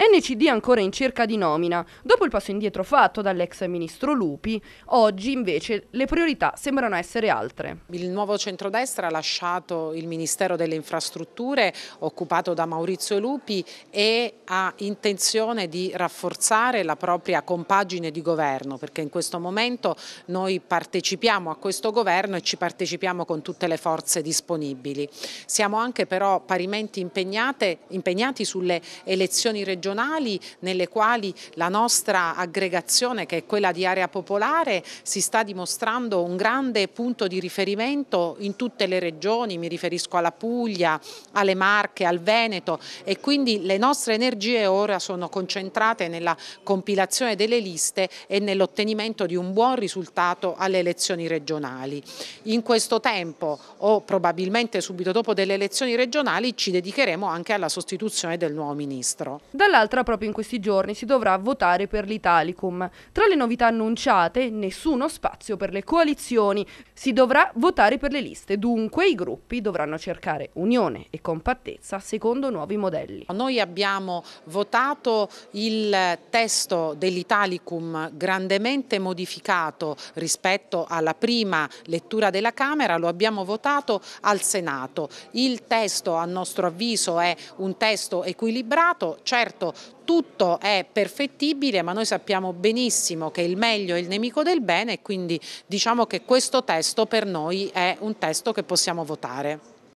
NCD ancora in cerca di nomina. Dopo il passo indietro fatto dall'ex ministro Lupi, oggi invece le priorità sembrano essere altre. Il nuovo centrodestra ha lasciato il Ministero delle Infrastrutture occupato da Maurizio Lupi e ha intenzione di rafforzare la propria compagine di governo perché in questo momento noi partecipiamo a questo governo e ci partecipiamo con tutte le forze disponibili. Siamo anche però parimenti impegnate, impegnati sulle elezioni regionali regionali nelle quali la nostra aggregazione che è quella di area popolare si sta dimostrando un grande punto di riferimento in tutte le regioni, mi riferisco alla Puglia, alle Marche, al Veneto e quindi le nostre energie ora sono concentrate nella compilazione delle liste e nell'ottenimento di un buon risultato alle elezioni regionali. In questo tempo o probabilmente subito dopo delle elezioni regionali ci dedicheremo anche alla sostituzione del nuovo Ministro. Dalla l'altra proprio in questi giorni si dovrà votare per l'Italicum. Tra le novità annunciate, nessuno spazio per le coalizioni, si dovrà votare per le liste, dunque i gruppi dovranno cercare unione e compattezza secondo nuovi modelli. Noi abbiamo votato il testo dell'Italicum grandemente modificato rispetto alla prima lettura della Camera, lo abbiamo votato al Senato. Il testo a nostro avviso è un testo equilibrato, certo tutto è perfettibile ma noi sappiamo benissimo che il meglio è il nemico del bene e quindi diciamo che questo testo per noi è un testo che possiamo votare.